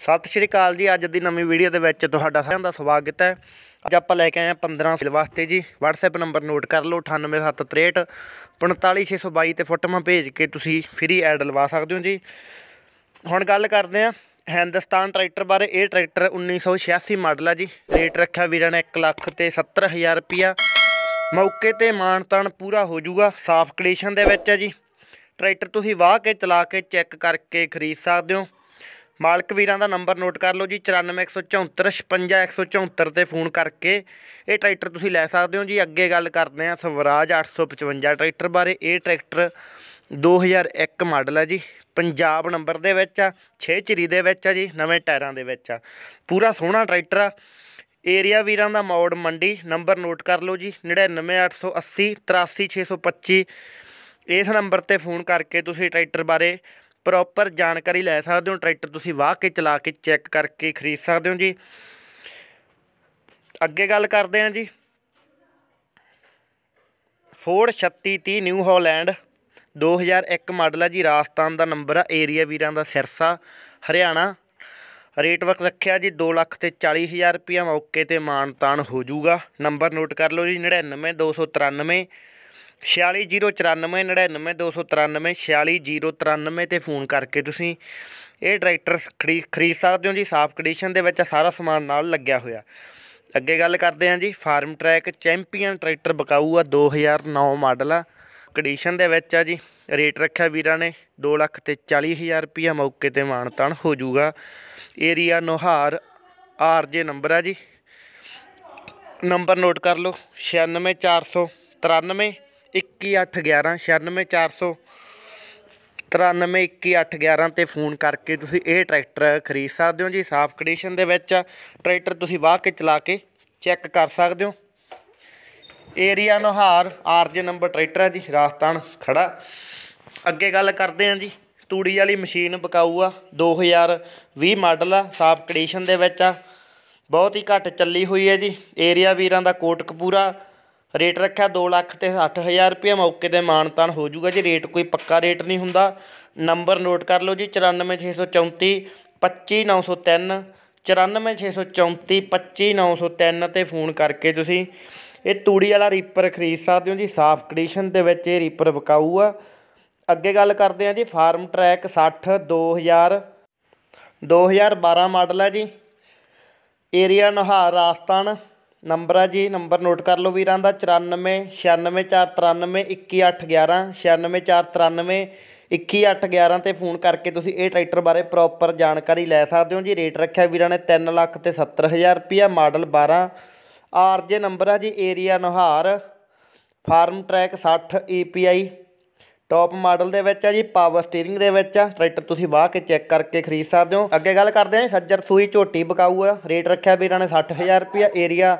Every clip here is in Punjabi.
ਸਤਿ ਸ਼੍ਰੀ ਅਕਾਲ ਜੀ ਅੱਜ ਦੀ ਨਵੀਂ ਵੀਡੀਓ ਦੇ ਵਿੱਚ ਤੁਹਾਡਾ ਸਾਰਿਆਂ ਦਾ ਸਵਾਗਤ ਹੈ ਅੱਜ ਆਪਾਂ ਲੈ ਕੇ ਆਏ ਹਾਂ 15 ਸਿਲ ਵਾਸਤੇ ਜੀ WhatsApp ਨੰਬਰ ਨੋਟ ਕਰ ਲਓ 98763 45622 ਤੇ ਫੋਟੋਆਂ ਭੇਜ ਕੇ ਤੁਸੀਂ ਫ੍ਰੀ ਐਡ ਲਵਾ ਸਕਦੇ ਹੋ ਜੀ ਹੁਣ ਗੱਲ ਕਰਦੇ ਹਾਂ ਹਿੰਦੁਸਤਾਨ ਟਰੈਕਟਰ ਬਾਰੇ ਇਹ ਟਰੈਕਟਰ 1986 ਮਾਡਲ ਹੈ ਜੀ ਰੇਟ ਰੱਖਿਆ ਵੀਰਾਂ ਨੇ 1 ਲੱਖ ਤੇ 70000 ਰੁਪਿਆ ਮੌਕੇ ਤੇ ਮਾਨਤਨ ਪੂਰਾ ਹੋ ਜਾਊਗਾ ਸਾਫ ਕੰਡੀਸ਼ਨ ਦੇ ਵਿੱਚ ਹੈ ਜੀ ਟਰੈਕਟਰ ਤੁਸੀਂ ਵਾਹ ਕੇ ਚਲਾ ਕੇ ਚੈੱਕ ਕਰਕੇ ਖਰੀਦ ਸਕਦੇ ਹੋ ਮਾਲਕ ਵੀਰਾਂ ਦਾ ਨੰਬਰ ਨੋਟ ਕਰ ਲਓ ਜੀ 9414455174 ਤੇ ਫੋਨ ਕਰਕੇ ਇਹ ਟਰੈਕਟਰ ਤੁਸੀਂ ਲੈ ਸਕਦੇ ਹੋ ਜੀ ਅੱਗੇ ਗੱਲ ਕਰਦੇ ਆ ਸਵਰਾਜ 855 ਟਰੈਕਟਰ ਬਾਰੇ ਇਹ ਟਰੈਕਟਰ 2001 ਮਾਡਲ ਹੈ ਜੀ ਪੰਜਾਬ ਨੰਬਰ ਦੇ ਵਿੱਚ ਆ 6 ਚਿਰੀ ਦੇ ਵਿੱਚ ਆ ਜੀ ਨਵੇਂ ਟਾਇਰਾਂ ਦੇ ਵਿੱਚ ਆ ਪੂਰਾ ਸੋਹਣਾ ਟਰੈਕਟਰ ਆ ਏਰੀਆ ਵੀਰਾਂ ਦਾ ਮੌੜ ਮੰਡੀ ਨੰਬਰ ਨੋਟ ਕਰ ਲਓ ਜੀ 9988083625 ਇਸ ਨੰਬਰ ਤੇ ਫੋਨ ਕਰਕੇ ਤੁਸੀਂ ਟਰੈਕਟਰ ਬਾਰੇ ਪ੍ਰੋਪਰ ਜਾਣਕਾਰੀ ਲੈ ਸਕਦੇ ਹੋ ਟਰੈਕਟਰ ਤੁਸੀਂ ਵਾਹ ਕੇ ਚਲਾ ਕੇ ਚੈੱਕ ਕਰਕੇ ਖਰੀਦ ਸਕਦੇ ਹੋ ਜੀ ਅੱਗੇ ਗੱਲ ਕਰਦੇ ਹਾਂ ਜੀ ਫੋਰਡ 3630 ਨਿਊ ਹਾਲੈਂਡ 2001 ਮਾਡਲ ਹੈ ਜੀ ਰਾਜਸਥਾਨ ਦਾ ਨੰਬਰ ਹੈ ਏਰੀਆ ਵੀਰਾਂ ਦਾ ਸਿਰਸਾ ਹਰਿਆਣਾ ਰੇਟ ਵਰਕ ਰੱਖਿਆ ਜੀ 2 ਲੱਖ ਤੇ 40000 ਰੁਪਏ ਮੌਕੇ ਤੇ ਮਾਨਤਾਨ ਹੋ ਜਾਊਗਾ ਨੰਬਰ ਨੋਟ ਕਰ ਲਓ ਜੀ 99293 4609499293 ਤੇ ਫੋਨ ਕਰਕੇ ਤੁਸੀਂ ਇਹ ਟਰੈਕਟਰ ਖਰੀਦ ਸਕਦੇ ਹੋ ਜੀ ਸਾਫ ਕੰਡੀਸ਼ਨ ਦੇ ਵਿੱਚ ਸਾਰਾ ਸਮਾਨ ਨਾਲ ਲੱਗਿਆ ਹੋਇਆ ਅੱਗੇ ਗੱਲ ਕਰਦੇ ਹਾਂ ਜੀ ਫਾਰਮ ਟਰੈਕ ਚੈਂਪੀਅਨ ਟਰੈਕਟਰ ਬਕਾਊ ਆ 2009 ਮਾਡਲ ਆ ਕੰਡੀਸ਼ਨ ਦੇ ਵਿੱਚ ਆ ਜੀ ਰੇਟ ਰੱਖਿਆ ਵੀਰਾਂ ਨੇ 2 ਲੱਖ ਤੇ 40000 ਰੁਪਿਆ ਮੌਕੇ ਤੇ ਮਾਨਤਾਨ ਹੋ ਜਾਊਗਾ ਏਰੀਆ ਨੋਹਾਰ ਆਰਜੇ ਨੰਬਰ ਆ ਜੀ ਨੰਬਰ ਨੋਟ ਕਰ ਲਓ 96493 ਤਰਾਨਵੇਂ 'ਤੇ ਫੋਨ ਕਰਕੇ ਤੁਸੀਂ ਇਹ ਟਰੈਕਟਰ ਖਰੀਦ ਸਕਦੇ ਹੋ ਜੀ ਸਾਫ ਕੰਡੀਸ਼ਨ ਦੇ ਵਿੱਚ ਟਰੈਕਟਰ ਤੁਸੀਂ ਵਾਹ ਕੇ ਚਲਾ ਕੇ ਚੈੱਕ ਕਰ ਸਕਦੇ ਹੋ ਏਰੀਆ ਨੁਹਾਰ ਆਰਜ ਨੰਬਰ ਟਰੈਕਟਰ ਹੈ ਜੀ ਰਾਜਸਥਾਨ ਖੜਾ ਅੱਗੇ ਗੱਲ ਕਰਦੇ ਹਾਂ ਜੀ ਤੂੜੀ ਵਾਲੀ ਮਸ਼ੀਨ ਬਕਾਊ ਆ 2020 ਮਾਡਲ ਆ ਸਾਫ ਕੰਡੀਸ਼ਨ ਦੇ ਵਿੱਚ ਆ ਬਹੁਤ ਹੀ ਘੱਟ ਚੱਲੀ ਹੋਈ ਹੈ ਜੀ ਏਰੀਆ ਵੀਰਾਂ ਦਾ ਕੋਟਕਪੂਰਾ ਰੇਟ ਰੱਖਿਆ 2 ਲੱਖ ਤੇ 60000 ਰੁਪਏ ਮੌਕੇ ਤੇ ਮਾਨਤਾਨ ਹੋ ਜਾਊਗਾ ਜੀ ਰੇਟ ਕੋਈ ਪੱਕਾ ਰੇਟ ਨਹੀਂ ਹੁੰਦਾ ਨੰਬਰ ਨੋਟ ਕਰ ਲਓ ਜੀ 94634 25903 94634 25903 ਤੇ ਫੋਨ ਕਰਕੇ ਤੁਸੀਂ ਇਹ ਤੂੜੀ ਵਾਲਾ ਰੀਪਰ ਖਰੀਦ ਸਕਦੇ ਹੋ ਜੀ ਸਾਫ ਕੰਡੀਸ਼ਨ ਦੇ ਵਿੱਚ ਇਹ ਰੀਪਰ ਵਿਕਾਊ ਆ ਅੱਗੇ ਗੱਲ ਕਰਦੇ ਆ ਜੀ ਫਾਰਮ ਟਰੈਕ 60 2000 2012 ਮਾਡਲ ਹੈ ਜੀ ਏਰੀਆ ਨਹਾਰ ਰਾਜਸਥਾਨ ਨੰਬਰ ਆ ਜੀ ਨੰਬਰ ਨੋਟ ਕਰ ਲਓ ਵੀਰਾਂ ਦਾ 94 96 4 93 21 8 11 96 4 93 21 8 11 ਤੇ ਫੋਨ ਕਰਕੇ ਤੁਸੀਂ ਇਹ ਟਰੈਕਟਰ ਬਾਰੇ ਪ੍ਰੋਪਰ ਜਾਣਕਾਰੀ ਲੈ ਸਕਦੇ ਹੋ ਜੀ ਰੇਟ ਰੱਖਿਆ ਵੀਰਾਂ ਨੇ 3 ਲੱਖ ਤੇ 70000 ਰੁਪਇਆ ਮਾਡਲ 12 ਆਰਜੇ ਨੰਬਰ ਆ ਜੀ ਏਰੀਆ ਨੁਹਾਰ Farmtrac 60 EPI top model ਦੇ ਵਿੱਚ ਆ ਜੀ ਪਾਵਰ ਸਟੀering ਦੇ ਵਿੱਚ ਆ ਟਰੈਕਟਰ ਤੁਸੀਂ ਵਾਹ ਕੇ ਚੈੱਕ ਕਰਕੇ ਖਰੀਦ ਸਕਦੇ ਹੋ ਅੱਗੇ ਗੱਲ ਕਰਦੇ ਹਾਂ ਸੱਜਰ ਸੂਈ ਝੋਟੀ ਬਕਾਊ ਆ ਰੇਟ ਰੱਖਿਆ ਵੀਰਾਂ ਨੇ 60000 ਰੁਪਿਆ ਏਰੀਆ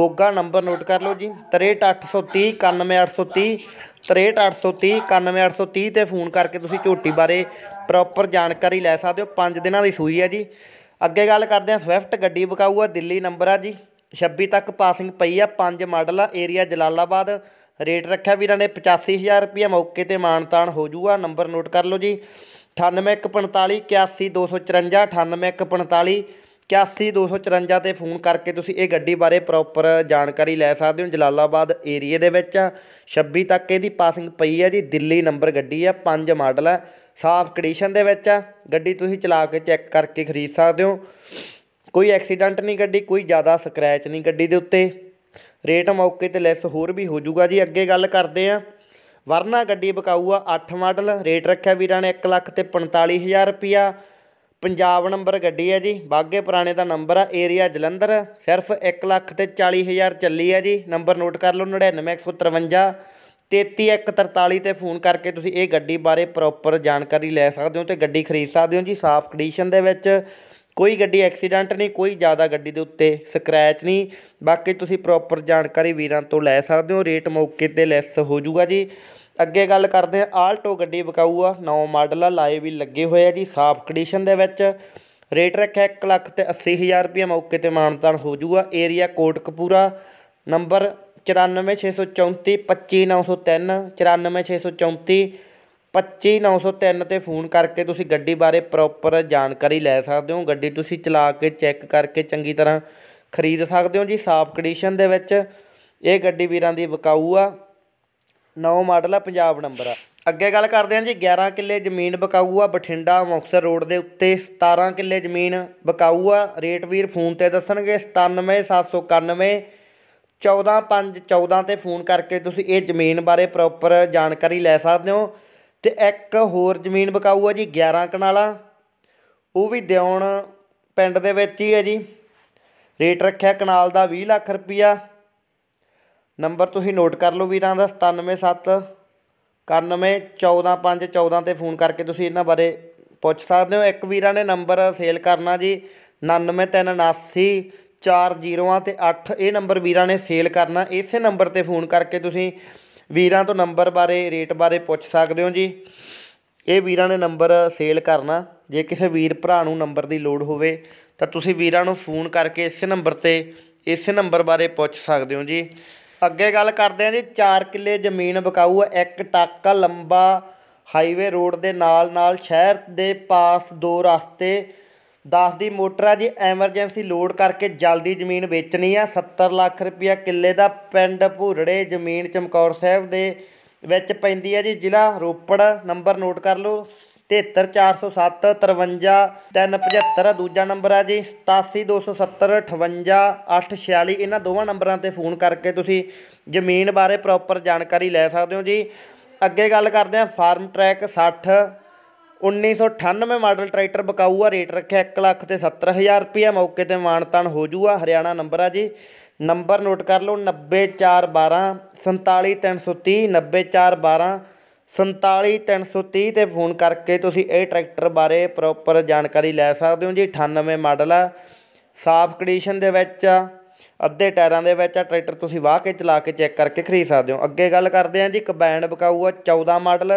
ਮੋਗਾ ਨੰਬਰ ਨੋਟ ਕਰ ਲਓ ਜੀ 63830 9830 63830 91830 ਤੇ ਫੋਨ ਕਰਕੇ ਤੁਸੀਂ ਝੋਟੀ ਬਾਰੇ ਪ੍ਰੋਪਰ ਜਾਣਕਾਰੀ ਲੈ ਸਕਦੇ ਹੋ 5 ਦਿਨਾਂ ਦੀ ਸੂਈ ਹੈ ਜੀ ਅੱਗੇ ਗੱਲ ਕਰਦੇ ਹਾਂ ਸਵਿਫਟ ਗੱਡੀ ਬਕਾਊ ਆ ਦਿੱਲੀ ਨੰਬਰ ਆ ਜੀ 26 ਤੱਕ ਪਾਸਿੰਗ ਪਈ ਆ 5 ਮਾਡਲ ਆ ਏਰੀਆ ਜਲਾਲਾਬਾਦ ਰੇਟ ਰੱਖਿਆ ਵੀਰਾਂ ਨੇ 85000 ਰੁਪਏ ਮੌਕੇ ਤੇ ਮਾਨਤਾਨ ਹੋ ਜੂਗਾ ਨੰਬਰ ਨੋਟ ਕਰ ਲਓ ਜੀ 9815 81 ਤੇ ਫੋਨ ਕਰਕੇ ਤੁਸੀਂ ਇਹ ਗੱਡੀ ਬਾਰੇ ਪ੍ਰੋਪਰ ਜਾਣਕਾਰੀ ਲੈ ਸਕਦੇ ਹੋ ਜਲਾਲਾਬਾਦ ਏਰੀਏ ਦੇ ਵਿੱਚ 26 ਤੱਕ ਇਹਦੀ ਪਾਸਿੰਗ ਪਈ ਹੈ ਜੀ ਦਿੱਲੀ ਨੰਬਰ ਗੱਡੀ ਆ ਪੰਜ ਮਾਡਲ ਹੈ ਸਾਫ ਕੰਡੀਸ਼ਨ ਦੇ ਵਿੱਚ ਆ ਗੱਡੀ ਤੁਸੀਂ ਚਲਾ ਕੇ ਚੈੱਕ ਕਰਕੇ ਖਰੀਦ ਸਕਦੇ ਹੋ ਕੋਈ ਐਕਸੀਡੈਂਟ ਨਹੀਂ ਗੱਡੀ ਕੋਈ ਜ਼ਿਆਦਾ ਸਕ੍ਰੈਚ ਨਹੀਂ ਗੱਡੀ ਦੇ ਉੱਤੇ ਰੇਟ ਮੌਕੇ ਤੇ ਲੈਸ ਹੋਰ ਵੀ ਹੋ ਜਾਊਗਾ ਜੀ ਅੱਗੇ ਗੱਲ ਕਰਦੇ ਆ ਵਰਨਾ ਗੱਡੀ ਬਕਾਊ ਆ 8 ਮਾਡਲ ਰੇਟ ਰੱਖਿਆ ਵੀਰਾਂ ਨੇ 1 ਲੱਖ ਤੇ 45000 ਰੁਪਿਆ ਪੰਜਾਬ ਨੰਬਰ ਗੱਡੀ ਹੈ ਜੀ ਬਾਗੇ ਪੁਰਾਣੇ ਦਾ ਨੰਬਰ ਆ ਏਰੀਆ ਜਲੰਧਰ ਸਿਰਫ 1 ਲੱਖ ਤੇ 40000 ਚੱਲੀ ਹੈ ਜੀ ਨੰਬਰ ਨੋਟ ਕਰ ਲਓ 99153 33143 ਤੇ ਫੋਨ ਕਰਕੇ ਤੁਸੀਂ ਇਹ ਗੱਡੀ ਬਾਰੇ ਪ੍ਰੋਪਰ ਜਾਣਕਾਰੀ ਲੈ ਸਕਦੇ ਹੋ ਤੇ ਗੱਡੀ ਖਰੀਦ ਸਕਦੇ ਹੋ ਜੀ ਸਾਫ਼ ਕੰਡੀਸ਼ਨ ਦੇ ਵਿੱਚ ਕੋਈ ਗੱਡੀ ਐਕਸੀਡੈਂਟ ਨਹੀਂ ਕੋਈ ਜ਼ਿਆਦਾ ਗੱਡੀ ਦੇ ਉੱਤੇ ਸਕ੍ਰੈਚ ਨਹੀਂ ਬਾਕੀ ਤੁਸੀਂ ਪ੍ਰੋਪਰ ਜਾਣਕਾਰੀ ਵੀਰਾਂ ਤੋਂ ਲੈ ਸਕਦੇ ਹੋ ਰੇਟ ਮੌਕੇ ਤੇ ਲੈਸ ਹੋ ਜਾਊਗਾ ਜੀ ਅੱਗੇ ਗੱਲ ਕਰਦੇ ਆ ਆਲਟੋ ਗੱਡੀ ਵਿਕਾਊ ਆ 9 ਮਾਡਲ ਆ ਲਾਈ ਵੀ ਲੱਗੇ ਹੋਏ ਆ ਜੀ ਸਾਫ ਕੰਡੀਸ਼ਨ ਦੇ ਵਿੱਚ ਰੇਟ ਰੱਖਿਆ 1 ਲੱਖ ਤੇ 80000 ਰੁਪਏ ਮੌਕੇ ਤੇ ਮਾਨਤਾਨ ਹੋ ਜਾਊਗਾ ਏਰੀਆ ਕੋਟਕਪੂਰਾ ਨੰਬਰ 94634 25903 94634 25903 ਤੇ ਫੋਨ ਕਰਕੇ ਤੁਸੀਂ ਗੱਡੀ ਬਾਰੇ ਪ੍ਰੋਪਰ ਜਾਣਕਾਰੀ ਲੈ ਸਕਦੇ ਹੋ ਗੱਡੀ ਤੁਸੀਂ ਚਲਾ ਕੇ ਚੈੱਕ ਕਰਕੇ ਚੰਗੀ ਤਰ੍ਹਾਂ ਖਰੀਦ ਸਕਦੇ ਹੋ ਜੀ ਸਾਫ ਕੰਡੀਸ਼ਨ ਦੇ ਵਿੱਚ ਇਹ ਗੱਡੀ ਵੀਰਾਂ ਦੀ ਵਿਕਾਊ ਆ ਨੌ ਮਾਡਲ ਆ ਪੰਜਾਬ ਨੰਬਰ ਆ ਅੱਗੇ ਗੱਲ ਕਰਦੇ ਹਾਂ ਜੀ 11 ਕਿੱਲੇ ਜ਼ਮੀਨ ਵਿਕਾਊ ਆ ਬਠਿੰਡਾ ਮੁਕਸਰ ਰੋਡ ਦੇ ਉੱਤੇ 17 ਕਿੱਲੇ ਜ਼ਮੀਨ ਵਿਕਾਊ ਆ ਰੇਟ ਵੀਰ ਫੋਨ ਤੇ ਦੱਸਣਗੇ 97791 14514 ਤੇ ਫੋਨ ਕਰਕੇ ਤੁਸੀਂ ਇਹ ਜ਼ਮੀਨ ਬਾਰੇ ਪ੍ਰੋਪਰ ਜਾਣਕਾਰੀ ਲੈ ਸਕਦੇ ਹੋ ਤੇ ਇੱਕ ਹੋਰ ਜ਼ਮੀਨ ਵਿਕਾਊ ਆ ਜੀ 11 ਕਨਾਲਾ ਉਹ ਵੀ ਦਿਉਣ ਪਿੰਡ ਦੇ ਵਿੱਚ ਹੀ ਹੈ ਜੀ ਰੇਟ ਰੱਖਿਆ ਕਨਾਲ ਦਾ 20 ਲੱਖ ਰੁਪਇਆ ਨੰਬਰ ਤੁਸੀਂ ਨੋਟ ਕਰ ਲਓ ਵੀਰਾਂ ਦਾ 977 91145114 ਤੇ ਫੋਨ ਕਰਕੇ ਤੁਸੀਂ ਇਹਨਾਂ ਬਾਰੇ ਪੁੱਛ ਸਕਦੇ ਹੋ ਇੱਕ ਵੀਰਾਂ ਨੇ ਨੰਬਰ ਸੇਲ ਕਰਨਾ ਜੀ 9937940 ਤੇ 8 ਇਹ ਨੰਬਰ ਵੀਰਾਂ ਨੇ ਸੇਲ ਕਰਨਾ ਇਸੇ ਨੰਬਰ ਤੇ ਫੋਨ ਕਰਕੇ ਤੁਸੀਂ ਵੀਰਾਂ ਤੋਂ ਨੰਬਰ ਬਾਰੇ ਰੇਟ ਬਾਰੇ ਪੁੱਛ ਸਕਦੇ ਹੋ ਜੀ ਇਹ ਵੀਰਾਂ ਨੇ ਨੰਬਰ ਸੇਲ ਕਰਨਾ ਜੇ ਕਿਸੇ ਵੀਰ ਭਰਾ ਨੂੰ ਨੰਬਰ ਦੀ ਲੋੜ ਹੋਵੇ ਤਾਂ ਤੁਸੀਂ ਵੀਰਾਂ ਨੂੰ ਫੋਨ ਕਰਕੇ ਇਸੇ ਨੰਬਰ ਤੇ ਇਸੇ ਨੰਬਰ ਬਾਰੇ ਪੁੱਛ ਸਕਦੇ ਹੋ ਜੀ ਅੱਗੇ ਗੱਲ ਕਰਦੇ ਹਾਂ ਜੀ 4 ਕਿੱਲੇ ਜ਼ਮੀਨ ਬਕਾਊ ਹੈ ਇੱਕ ਟਾਕਾ ਲੰਬਾ ਹਾਈਵੇ ਰੋਡ ਦੇ ਨਾਲ ਨਾਲ ਸ਼ਹਿਰ ਦੇ ਪਾਸ ਦੋ ਰਸਤੇ 10 ਦੀ ਮੋਟਰ ਆ ਜੀ ਐਮਰਜੈਂਸੀ ਲੋਡ ਕਰਕੇ ਜਲਦੀ ਜ਼ਮੀਨ ਵੇਚਣੀ ਆ 70 ਲੱਖ ਰੁਪਇਆ ਕਿੱਲੇ ਦਾ ਪਿੰਡ ਭੂਰੜੇ ਜ਼ਮੀਨ ਚਮਕੌਰ ਸਾਹਿਬ ਦੇ ਵਿੱਚ ਪੈਂਦੀ ਆ ਜੀ ਜ਼ਿਲ੍ਹਾ ਰੋਪੜ ਨੰਬਰ ਨੋਟ ਕਰ ਲਓ 73407 ਦੂਜਾ ਨੰਬਰ ਆ ਜੀ 8727758846 ਇਹਨਾਂ ਦੋਵਾਂ ਨੰਬਰਾਂ ਤੇ ਫੋਨ ਕਰਕੇ ਤੁਸੀਂ ਜ਼ਮੀਨ ਬਾਰੇ ਪ੍ਰੋਪਰ ਜਾਣਕਾਰੀ ਲੈ ਸਕਦੇ ਹੋ ਜੀ ਅੱਗੇ ਗੱਲ ਕਰਦੇ ਆ ਫਾਰਮ ਟਰੈਕ 60 1998 ਮਾਡਲ ਟਰੈਕਟਰ ਬਕਾਊ ਆ ਰੇਟ ਰੱਖਿਆ 1 ਲੱਖ ਤੇ 70000 ਰੁਪਏ ਮੌਕੇ ਤੇ ਮਾਨਤਾਨ ਹੋ ਜੂਗਾ ਹਰਿਆਣਾ ਨੰਬਰ ਆ ਜੀ ਨੰਬਰ ਨੋਟ ਕਰ ਲਓ 90412 47330 90412 47330 ਤੇ ਫੋਨ ਕਰਕੇ ਤੁਸੀਂ ਇਹ ਟਰੈਕਟਰ ਬਾਰੇ ਪ੍ਰੋਪਰ ਜਾਣਕਾਰੀ ਲੈ ਸਕਦੇ ਹੋ ਜੀ 98 ਮਾਡਲ ਆ ਸਾਫ ਕੰਡੀਸ਼ਨ ਦੇ ਵਿੱਚ ਅੱਧੇ ਟਾਇਰਾਂ ਦੇ ਵਿੱਚ ਆ ਟਰੈਕਟਰ ਤੁਸੀਂ ਵਾਹ ਕੇ ਚਲਾ ਕੇ ਚੈੱਕ ਕਰਕੇ ਖਰੀਦ ਸਕਦੇ ਹੋ ਅੱਗੇ ਗੱਲ ਕਰਦੇ ਆ ਜੀ ਕੰਬਾਈਨ ਬਕਾਊ ਆ 14 ਮਾਡਲ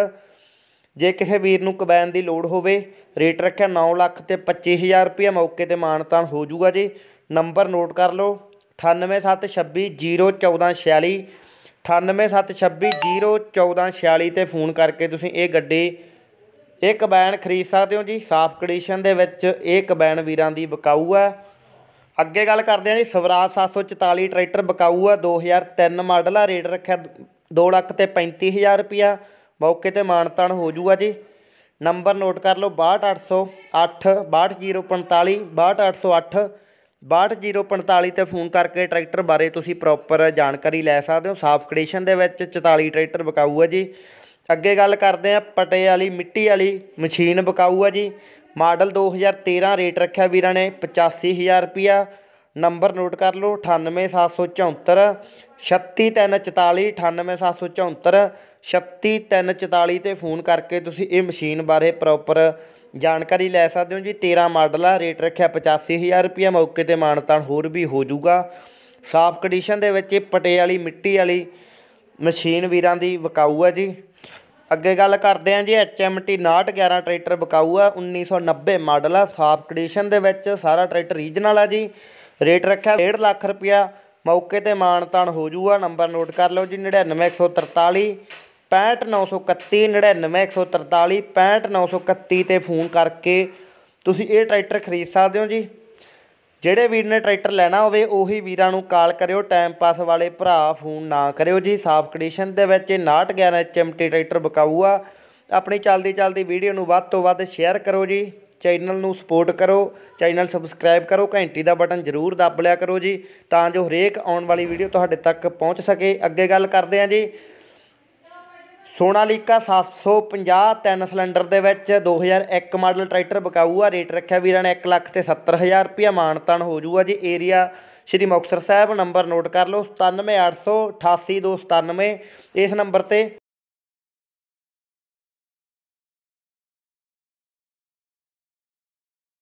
ਜੇ ਕਿਸੇ ਵੀਰ ਨੂੰ ਕਬੈਨ ਦੀ ਲੋੜ ਹੋਵੇ ਰੇਟ ਰੱਖਿਆ 9 ਲੱਖ ਤੇ 25000 ਰੁਪਏ ਮੌਕੇ ਤੇ ਮਾਨਤਾਨ ਹੋ ਜਾਊਗਾ ਜੀ ਨੰਬਰ ਨੋਟ ਕਰ ਲਓ 9876201446 9876201446 ਤੇ ਫੋਨ ਕਰਕੇ ਤੁਸੀਂ ਇਹ ਗੱਡੀ ਇਹ ਕਬੈਨ ਖਰੀਦ ਸਕਦੇ ਹੋ ਜੀ ਸਾਫ ਕੰਡੀਸ਼ਨ ਦੇ ਵਿੱਚ ਇਹ ਕਬੈਨ ਵੀਰਾਂ ਦੀ ਬਕਾਊ ਹੈ ਅੱਗੇ ਗੱਲ ਕਰਦੇ ਹਾਂ ਜੀ ਸਵਰਾਜ 744 ਟਰੈਕਟਰ ਬਕਾਊ ਆ 2003 ਮਾਡਲ ਆ ਰੇਟ ਰੱਖਿਆ 2 ਲੱਖ ਤੇ 35000 ਰੁਪਿਆ ਮੌਕੇ ਤੇ ਮਾਨਤਾਨ ਹੋ ਜੂਗਾ ਜੀ ਨੰਬਰ ਨੋਟ ਕਰ ਲਓ 62808 62045 62808 62045 ਤੇ ਫੋਨ ਕਰਕੇ ਟਰੈਕਟਰ ਬਾਰੇ ਤੁਸੀਂ ਪ੍ਰੋਪਰ ਜਾਣਕਾਰੀ ਲੈ ਸਕਦੇ ਹੋ ਸਾਫ ਕੰਡੀਸ਼ਨ ਦੇ ਵਿੱਚ 44 ਟਰੈਕਟਰ ਬਕਾਊ ਹੈ ਜੀ ਅੱਗੇ ਗੱਲ ਕਰਦੇ ਆ ਪਟੇ ਵਾਲੀ ਮਿੱਟੀ ਵਾਲੀ ਮਸ਼ੀਨ ਬਕਾਊ ਹੈ ਜੀ ਮਾਡਲ 2013 ਰੇਟ ਰੱਖਿਆ ਵੀਰਾਂ ਨੇ 85000 ਰੁਪਿਆ ਨੰਬਰ ਨੋਟ ਕਰ ਲਓ 98774 ਛੱਤੀ ਤਿੰਨ 'ਤੇ ਫੋਨ ਕਰਕੇ ਤੁਸੀਂ ਇਹ ਮਸ਼ੀਨ ਬਾਰੇ ਪ੍ਰੋਪਰ ਜਾਣਕਾਰੀ ਲੈ ਸਕਦੇ ਹੋ ਜੀ 13 ਮਾਡਲ ਆ ਰੇਟ ਰੱਖਿਆ 85000 ਰੁਪਏ ਮੌਕੇ ਤੇ ਮਾਨਤਾਨ ਹੋਰ ਵੀ ਹੋ ਜਾਊਗਾ ਸਾਫ ਕੰਡੀਸ਼ਨ ਦੇ ਵਿੱਚ ਇਹ ਪਟੇ ਵਾਲੀ ਮਿੱਟੀ ਵਾਲੀ ਮਸ਼ੀਨ ਵੀਰਾਂ ਦੀ ਵਿਕਾਊ ਆ ਜੀ ਅੱਗੇ ਗੱਲ ਕਰਦੇ ਆ ਜੀ HMT 6911 ਟਰੈਕਟਰ ਵਿਕਾਊ ਆ 1990 ਮਾਡਲ ਆ ਸਾਫ ਕੰਡੀਸ਼ਨ ਦੇ ਵਿੱਚ ਸਾਰਾ ਟਰੈਕਟਰ ਰੀਜਨਲ ਆ ਜੀ ਰੇਟ ਰੱਖਿਆ 1.5 ਲੱਖ ਰੁਪਿਆ ਮੌਕੇ ਤੇ ਮਾਣ ਤਾਣ ਹੋ ਜੂਗਾ ਨੰਬਰ ਨੋਟ ਕਰ ਲਓ ਜੀ 99143 65931 99143 65931 ਤੇ ਫੋਨ ਕਰਕੇ ਤੁਸੀਂ ਇਹ ਟਰੈਕਟਰ ਖਰੀਦ ਸਕਦੇ ਹੋ ਜੀ ਜਿਹੜੇ ਵੀਰ ਨੇ ਟਰੈਕਟਰ ਲੈਣਾ ਹੋਵੇ ਉਹੀ ਵੀਰਾਂ ਨੂੰ ਕਾਲ ਕਰਿਓ ਟਾਈਮ ਪਾਸ ਵਾਲੇ ਭਰਾ ਫੋਨ ਨਾ ਕਰਿਓ ਜੀ ਸਾਫ ਕੰਡੀਸ਼ਨ ਦੇ ਵਿੱਚ 6911 ਐਚਐਮਟੀ ਟਰੈਕਟਰ ਬਕਾਊਆ ਆਪਣੀ ਚੱਲਦੀ ਚੱਲਦੀ ਵੀਡੀਓ ਨੂੰ ਵੱਧ ਤੋਂ ਵੱਧ ਸ਼ੇਅਰ ਕਰੋ ਜੀ ਚੈਨਲ ਨੂੰ ਸਪੋਰਟ ਕਰੋ ਚੈਨਲ ਸਬਸਕ੍ਰਾਈਬ ਕਰੋ ਘੰਟੀ ਦਾ ਬਟਨ ਜ਼ਰੂਰ ਦੱਬ ਲਿਆ ਕਰੋ ਜੀ ਤਾਂ ਜੋ ਹਰੇਕ ਆਉਣ ਵਾਲੀ ਵੀਡੀਓ ਤੁਹਾਡੇ ਤੱਕ ਪਹੁੰਚ ਸਕੇ ਅੱਗੇ ਗੱਲ ਕਰਦੇ ਹਾਂ ਜੀ ਸੋਨਾਲੀਕਾ 750 ਤਿੰਨ ਸਿਲੰਡਰ ਦੇ ਵਿੱਚ 2001 ਮਾਡਲ ਟਰੈਕਟਰ ਬਕਾਊ ਆ ਰੇਟ ਰੱਖਿਆ ਵੀਰਾਂ ਨੇ 1 ਲੱਖ ਤੇ 70000 ਰੁਪਿਆ ਮਾਨਤਾਨ ਹੋ ਜੂਗਾ ਜੀ area Shri Muktsar Sahib number note ਕਰ ਲਓ 978888297 ਇਸ ਨੰਬਰ ਤੇ